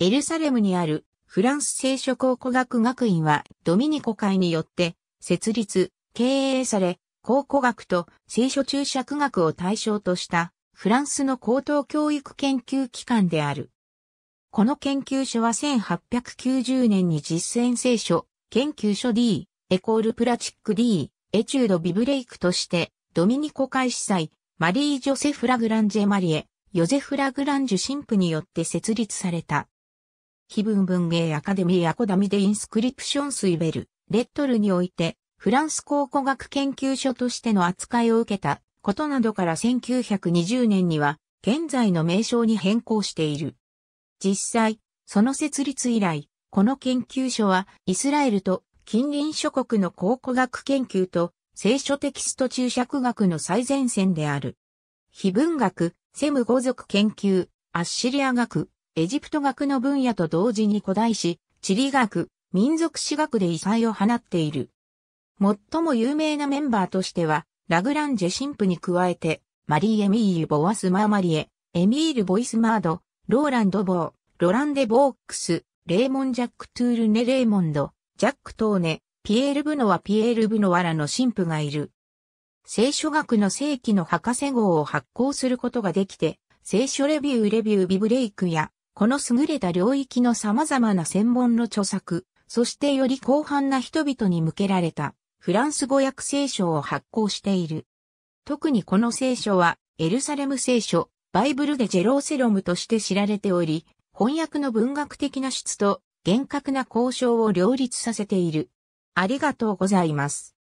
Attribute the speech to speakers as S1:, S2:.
S1: エルサレムにあるフランス聖書考古学学院はドミニコ会によって設立、経営され、考古学と聖書注釈学を対象としたフランスの高等教育研究機関である。この研究所は1890年に実践聖書研究所 D、エコールプラチック D、エチュードビブレイクとしてドミニコ会司祭、マリー・ジョセフ・ラグランジェ・マリエ、ヨゼフ・ラグランジュ神父によって設立された。非文文芸アカデミーアコダミでインスクリプションスイベル、レットルにおいて、フランス考古学研究所としての扱いを受けたことなどから1920年には、現在の名称に変更している。実際、その設立以来、この研究所は、イスラエルと近隣諸国の考古学研究と、聖書テキスト注釈学の最前線である。非文学、セム語族研究、アッシリア学、エジプト学の分野と同時に古代史、地理学、民族史学で異彩を放っている。最も有名なメンバーとしては、ラグランジェ神父に加えて、マリー・エミーユ・ボワスマーマリエ、エミール・ボイスマード、ローランド・ボー、ロランデ・ボークス、レーモン・ジャック・トゥールネ・レーモンド、ジャック・トーネ、ピエール・ブノワ・ピエール・ブノワらの神父がいる。聖書学の正規の博士号を発行することができて、聖書レビュー・レビュー・ビブレイクや、この優れた領域の様々な専門の著作、そしてより広範な人々に向けられたフランス語訳聖書を発行している。特にこの聖書はエルサレム聖書、バイブルでジェローセロムとして知られており、翻訳の文学的な質と厳格な交渉を両立させている。ありがとうございます。